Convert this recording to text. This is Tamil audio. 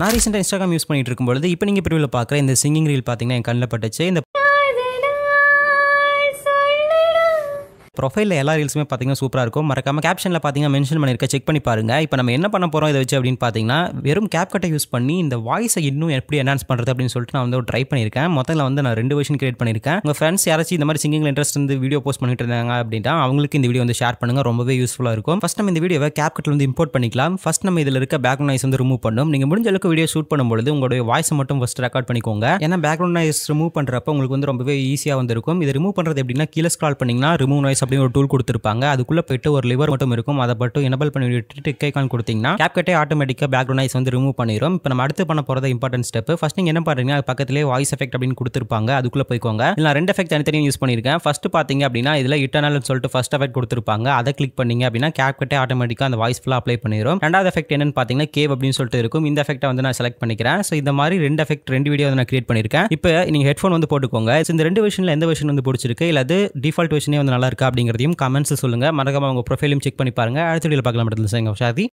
நான் ரீசெண்டாக இன்ஸ்டாகிராம் யூஸ் பண்ணிட்டு இருக்கும்பொழுது இப்போ நீங்கள் பிரிவில் பார்க்குற இந்த சிங்கிங் ரீல் பார்த்தீங்கன்னா என் கண்ணில் பட்டுச்சு இந்த ப்ரொஃபைலில் எல்லா ரீல்ஸுமே பார்த்தீங்கன்னா சூப்பராக இருக்கும் மறக்காம கேப்ஷனில் பார்த்தீங்கன்னா மென்ஷன் பண்ணியிருக்க செக் பண்ணி பாருங்க இப்போ நம்ம என்ன பண்ண போகிறோம் இதை வச்சு அப்படின்னு பார்த்தீங்கன்னா வெறும் கேப்கட்டை யூஸ் பண்ணி இந்த வாய்ஸை இன்னும் எப்படி என்ஹான்ஸ் பண்ணுறது அப்படின்னு சொல்லிட்டு நான் வந்து ட்ரை பண்ணியிருக்கேன் மொத்தத்தில் வந்து நான் ரெண்டு வருஷன் கிரியேட் பண்ணியிருக்கேன் உங்கள் ஃப்ரெண்ட்ஸ் யாராச்சும் இந்த மாதிரி சிங்கிங் இன்ட்ரெஸ்ட் வந்து வீடியோ போஸ்ட் பண்ணிட்டு இருந்தாங்க அப்படின்னா அவங்களுக்கு இந்த வீடியோ வந்து ஷேர் பண்ணுங்கள் ரொம்பவே யூஸ்ஃபுல்லாக இருக்கும் ஃபஸ்ட் நம்ம இந்த வீடியோவை கேப்கட்டில் வந்து இம்போர்ட் பண்ணிக்கலாம் ஃபஸ்ட் நம்ம இதில் இருக்க பேக்ரவுண்ட் நாய்ஸ் வந்து ரிமூவ் பண்ணும் நீங்கள் முடிஞ்ச அளவுக்கு வீடியோ ஷூட் பண்ணும்போது உங்களுடைய வாய்ஸ் மட்டும் ஃபஸ்ட் ரெக்கார்ட் பண்ணிக்கோங்க ஏன்னா பேக்ரவுண்ட் நாய்ஸ் ரிமூவ் பண்ணுறப்ப உங்களுக்கு வந்து ரொம்பவே ஈஸியாக வந்திருக்கும் இதை ரிமூவ் பண்ணுறது எப்படின்னா கீழே ஸ்க்ரால் பண்ணிங்கன்னா ரிமூவ் நாய்ஸ் அப்படின்னு ஒரு டூல் கொடுத்துருப்பாங்க அதுக்குள்ளே போயிட்டு ஒரு லிவர் மட்டும் இருக்கும் அதை மட்டும் எனபிள் பண்ணி விட்டுட்டு ஐக்கான் கொடுத்தீங்கன்னா கேப்கட்டே ஆட்டோமேட்டிக்காக பேக்ரவுண்ட் நாய்ஸ் வந்து ரிமூவ் பண்ணிடும் இப்போ நம்ம அடுத்து பண்ண போகிறது இம்பார்ட்டன்ட் ஸ்டெப் ஃபஸ்ட் நீங்கள் என்ன பண்ணுறீங்கன்னா பக்கத்திலே வாய்ஸ் எஃபெக்ட் அப்படின்னு கொடுத்துருப்பாங்க அதுக்குள்ளே போய்க்கோங்க இல்லை ரெண்டு எஃபெக்ட் தனித்தனியும் யூஸ் பண்ணியிருக்கேன் ஃபஸ்ட் பார்த்தீங்க அப்படின்னா இதில் இட்டர்னல்னு சொல்லிட்டு ஃபஸ்ட் எஃபெக்ட் கொடுத்துருப்பாங்க அதை கிளிக் பண்ணீங்க அப்படின்னா கேப்கட்டே ஆட்டோமேட்டிக்காக அந்த வாய்ஸ் ஃபுல்லாக அப்ளை பண்ணிடும் ரெண்டாவது எஃபெக்ட் என்னன்னு பார்த்தீங்கன்னா கேவ் அப்படின்னு சொல்லிட்டு இருக்கும் இந்த எஃபெக்ட்டை வந்து நான் செலக்ட் பண்ணிக்கிறேன் ஸோ இந்த மாதிரி ரெண்டு எஃபெக்ட் ரெண்டு வீடியோ வந்து நான் கிரியேட் பண்ணியிருக்கேன் இப்போ நீங்கள் ஹெட்ஃபோன் வந்து போட்டுக்கோங்க இந்த ரெண்டு விஷனில் எந்த வருஷன் வந்து பிடிச்சிருக்கு இல்லை அது டிஃபால்ட் வருஷனே வந்து நல்லா இருக்கா அப்படிங்கிறதையும் கமெண்ட்ஸ் சொல்லுங்கள் மறக்காமல் உங்கள் ப்ரொஃபைலையும் செக் பண்ணி பாருங்கள் அடுத்த வீடியோ பார்க்கலாம் மட்டும் சார் எங்கள் ஷாதி